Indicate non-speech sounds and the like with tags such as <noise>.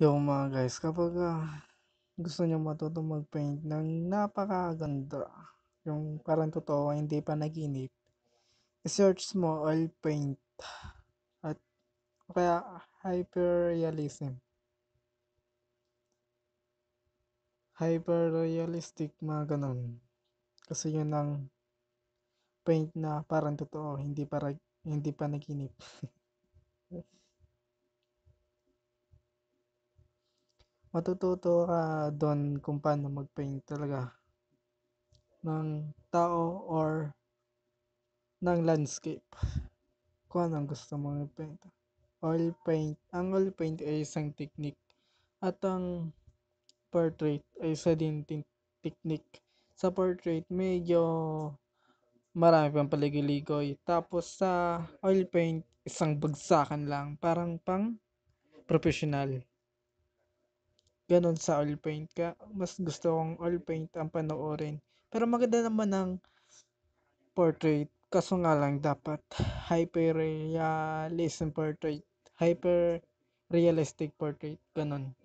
Yung mga guys, kapag uh, gusto nyo matuto mag-paint ng napakaganda, yung parang totoo, hindi pa naginip, search mo oil paint at kaya hyperrealism. Hyperrealistic mga ganun. Kasi yun ang paint na parang totoo, hindi para hindi pa naginip. <laughs> matututo ka doon kung paano mag-paint talaga ng tao or ng landscape. Kung anong gusto mong i-paint. Oil paint. Ang oil paint ay isang technique at ang portrait ay isa din technique. Sa portrait, medyo marami pang paligoy-ligoy. Tapos sa oil paint, isang bagsakan lang. Parang pang professional ganun sa all paint ka. Mas gusto kong all paint ang panoorin. Pero maganda naman ang portrait. Kaso nga lang dapat hyper realism portrait. Hyper realistic portrait. ganun